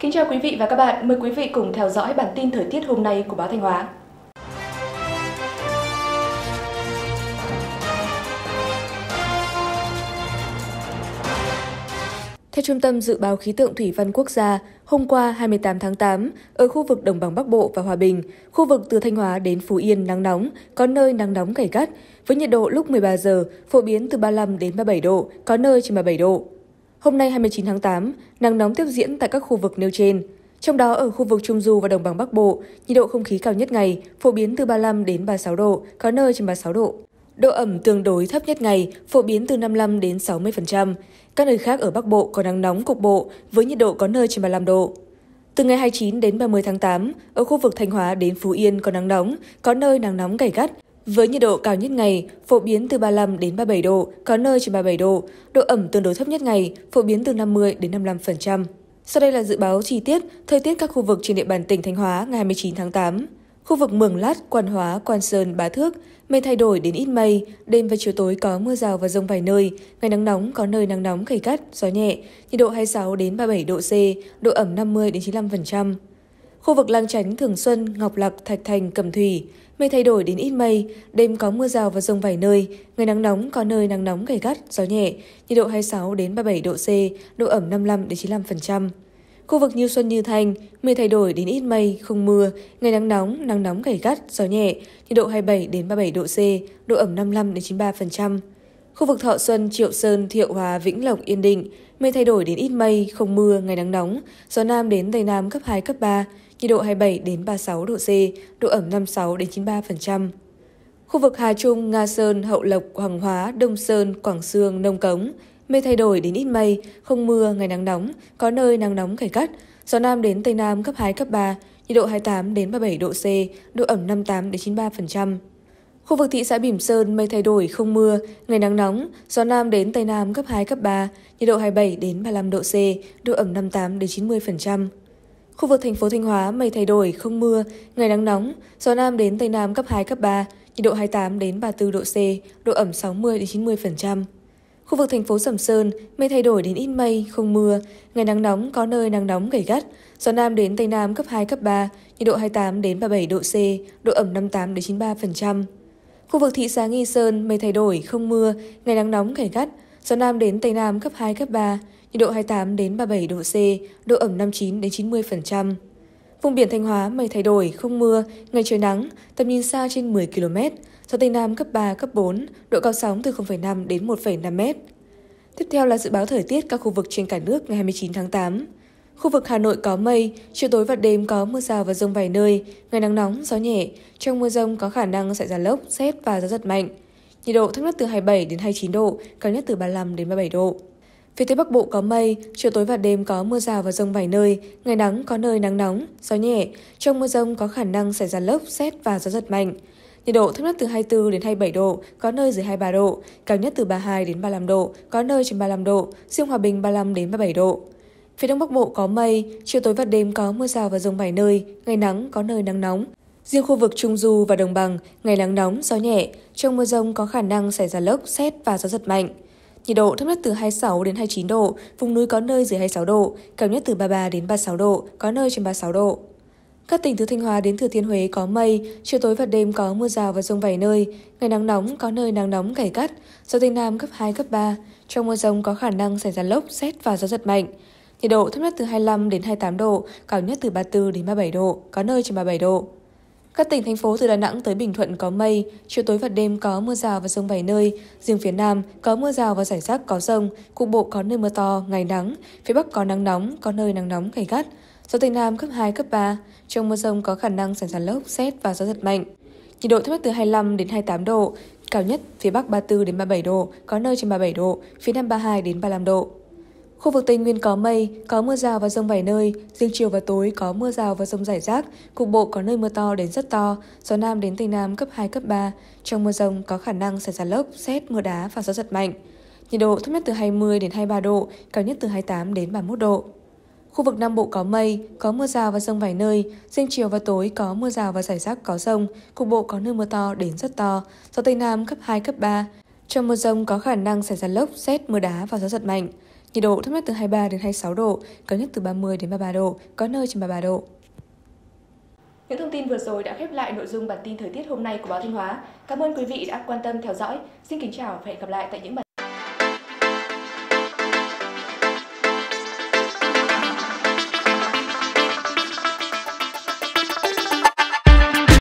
Kính chào quý vị và các bạn, mời quý vị cùng theo dõi bản tin thời tiết hôm nay của báo Thanh Hóa. Theo Trung tâm Dự báo Khí tượng Thủy văn Quốc gia, hôm qua 28 tháng 8, ở khu vực Đồng bằng Bắc Bộ và Hòa Bình, khu vực từ Thanh Hóa đến Phú Yên nắng nóng, có nơi nắng nóng gay gắt, với nhiệt độ lúc 13 giờ phổ biến từ 35 đến 37 độ, có nơi trên 37 độ. Hôm nay 29 tháng 8, nắng nóng tiếp diễn tại các khu vực nêu trên. Trong đó ở khu vực Trung Du và Đồng bằng Bắc Bộ, nhiệt độ không khí cao nhất ngày phổ biến từ 35 đến 36 độ, có nơi trên 36 độ. Độ ẩm tương đối thấp nhất ngày phổ biến từ 55 đến 60%. Các nơi khác ở Bắc Bộ có nắng nóng cục bộ với nhiệt độ có nơi trên 35 độ. Từ ngày 29 đến 30 tháng 8, ở khu vực Thanh Hóa đến Phú Yên có nắng nóng, có nơi nắng nóng gay gắt, với nhiệt độ cao nhất ngày phổ biến từ 35 đến 37 độ, có nơi trên 37 độ, độ ẩm tương đối thấp nhất ngày phổ biến từ 50 đến 55%. Sau đây là dự báo chi tiết thời tiết các khu vực trên địa bàn tỉnh Thanh Hóa ngày 29 tháng 8. Khu vực Mường Lát, Quan Hóa, Quan Sơn, Bá Thước, mây thay đổi đến ít mây, đêm và chiều tối có mưa rào và rông vài nơi, ngày nắng nóng có nơi nắng nóng gay gắt, gió nhẹ, nhiệt độ 26 đến 37 độ C, độ ẩm 50 đến 95%. Khu vực Lang Chánh, Thường Xuân, Ngọc Lặc, Thạch Thành, Cẩm Thủy, mây thay đổi đến ít mây, đêm có mưa rào và rông vài nơi, ngày nắng nóng có nơi nắng nóng gay gắt, gió nhẹ, nhiệt độ 26 đến 37 độ C, độ ẩm 55 đến 95%. Khu vực Như Xuân Như Thanh, mây thay đổi đến ít mây, không mưa, ngày nắng nóng, nắng nóng gay gắt, gió nhẹ, nhiệt độ 27 đến 37 độ C, độ ẩm 55 đến 93%. Khu vực Thọ Xuân, Triệu Sơn, Thiệu Hòa, Vĩnh Lộc, Yên Định, mây thay đổi đến ít mây, không mưa, ngày nắng nóng, gió nam đến tây nam cấp 2 cấp 3, nhiệt độ 27 đến 36 độ C, độ ẩm 56 đến 93%. Khu vực Hà Trung, Nga Sơn, Hậu Lộc, Hoàng Hóa, Đông Sơn, Quảng Sương, Nông Cống, mây thay đổi đến ít mây, không mưa, ngày nắng nóng, có nơi nắng nóng gay gắt, gió nam đến tây nam cấp 2 cấp 3, nhiệt độ 28 đến 37 độ C, độ ẩm 58 đến 93%. Khu vực thị xã Bỉm Sơn mây thay đổi không mưa, ngày nắng nóng, gió nam đến tây nam cấp 2 cấp 3, nhiệt độ 27 đến 35 độ C, độ ẩm 58 đến 90%. Khu vực thành phố Thanh Hóa mây thay đổi, không mưa, ngày nắng nóng, gió nam đến tây nam cấp 2 cấp 3, nhiệt độ 28 đến 34 độ C, độ ẩm 60 đến 90%. Khu vực thành phố Sầm Sơn, mây thay đổi đến ít mây, không mưa, ngày nắng nóng có nơi nắng nóng gay gắt, gió nam đến tây nam cấp 2 cấp 3, nhiệt độ 28 đến 37 độ C, độ ẩm 58 đến 93%. Khu vực thị xã Nghi Sơn, mây thay đổi, không mưa, ngày nắng nóng gay gắt, Gió Nam đến Tây Nam cấp 2, cấp 3, nhiệt độ 28 đến 37 độ C, độ ẩm 59 đến 90%. Vùng biển Thanh Hóa mây thay đổi, không mưa, ngày trời nắng, tầm nhìn xa trên 10 km, gió Tây Nam cấp 3, cấp 4, độ cao sóng từ 0,5 đến 1,5 m. Tiếp theo là dự báo thời tiết các khu vực trên cả nước ngày 29 tháng 8. Khu vực Hà Nội có mây, chiều tối và đêm có mưa rào và rông vài nơi, ngày nắng nóng, gió nhẹ. Trong mưa rông có khả năng xảy ra lốc, xét và gió giật mạnh. Nhiệt độ thấp nhất từ 27 đến 29 độ, cao nhất từ 35 đến 37 độ. Phía Tây Bắc Bộ có mây, chiều tối và đêm có mưa rào và rông vài nơi, ngày nắng có nơi nắng nóng, gió nhẹ. Trong mưa rông có khả năng xảy ra lốc, xét và gió giật mạnh. Nhiệt độ thấp nhất từ 24 đến 27 độ, có nơi dưới 23 độ, cao nhất từ 32 đến 35 độ, có nơi trên 35 độ, riêng Hòa Bình 35 đến 37 độ. Phía Đông Bắc Bộ có mây, chiều tối và đêm có mưa rào và rông vài nơi, ngày nắng có nơi nắng nóng, Riêng khu vực Trung Du và Đồng Bằng, ngày nắng nóng, gió nhẹ, trong mưa rông có khả năng xảy ra lốc, xét và gió giật mạnh. Nhiệt độ thấp nhất từ 26 đến 29 độ, vùng núi có nơi dưới 26 độ, cao nhất từ 33 đến 36 độ, có nơi trên 36 độ. Các tỉnh từ Thanh Hóa đến Thừa Thiên Huế có mây, chiều tối và đêm có mưa rào và rông vài nơi, ngày nắng nóng có nơi nắng nóng gay gắt, gió tây nam cấp 2 cấp 3, trong mưa rông có khả năng xảy ra lốc, xét và gió giật mạnh. Nhiệt độ thấp nhất từ 25 đến 28 độ, cao nhất từ 34 đến 37 độ, có nơi trên 37 độ. Các tỉnh thành phố từ Đà Nẵng tới Bình Thuận có mây, chiều tối và đêm có mưa rào và rông vài nơi. Riêng phía Nam có mưa rào và rải rác có rông, cục bộ có nơi mưa to, ngày nắng. Phía Bắc có nắng nóng, có nơi nắng nóng gay gắt. Gió Tây Nam cấp 2, cấp 3. Trong mưa rông có khả năng xảy ra lốc, xét và gió giật mạnh. Nhiệt độ thấp nhất từ 25 đến 28 độ, cao nhất phía Bắc 34 đến 37 độ, có nơi trên 37 độ, phía Nam 32 đến 35 độ. Khu vực Tây Nguyên có mây, có mưa rào và rông vài nơi, riêng chiều và tối có mưa rào và rông rải rác, cục bộ có nơi mưa to đến rất to, gió Nam đến Tây Nam cấp 2, cấp 3. Trong mưa rông có khả năng xảy ra lốc, xét, mưa đá và gió giật mạnh. Nhiệt độ thấp nhất từ 20 đến 23 độ, cao nhất từ 28 đến 31 độ. Khu vực Nam Bộ có mây, có mưa rào và rông vài nơi, riêng chiều và tối có mưa rào và rải rác có rông, cục bộ có nơi mưa to đến rất to, gió Tây Nam cấp 2, cấp 3. Trong mưa rông có khả năng xảy ra lốc, xét, mưa đá và gió giật mạnh. Nhiệt độ thấp nhất từ 23 đến 26 độ, cao nhất từ 30 đến 33 độ, có nơi trên 33 độ. Những thông tin vừa rồi đã khép lại nội dung bản tin thời tiết hôm nay của báo Thanh Hóa. Cảm ơn quý vị đã quan tâm theo dõi. Xin kính chào và hẹn gặp lại tại những bản